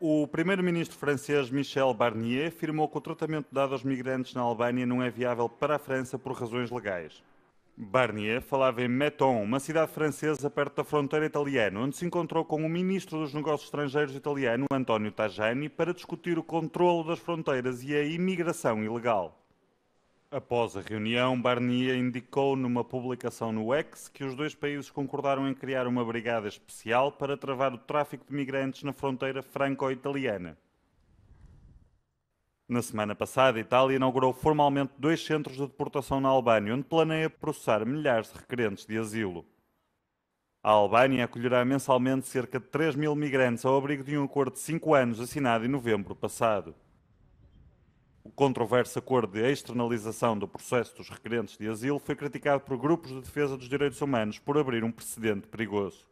O primeiro-ministro francês Michel Barnier afirmou que o tratamento dado aos migrantes na Albânia não é viável para a França por razões legais. Barnier falava em Meton, uma cidade francesa perto da fronteira italiana, onde se encontrou com o ministro dos Negócios Estrangeiros italiano, António Tajani, para discutir o controlo das fronteiras e a imigração ilegal. Após a reunião, Barnier indicou numa publicação no X que os dois países concordaram em criar uma brigada especial para travar o tráfico de migrantes na fronteira franco-italiana. Na semana passada, a Itália inaugurou formalmente dois centros de deportação na Albânia, onde planeia processar milhares de requerentes de asilo. A Albânia acolherá mensalmente cerca de 3 mil migrantes ao abrigo de um acordo de 5 anos assinado em novembro passado. O controverso acordo de externalização do processo dos requerentes de asilo foi criticado por grupos de defesa dos direitos humanos por abrir um precedente perigoso.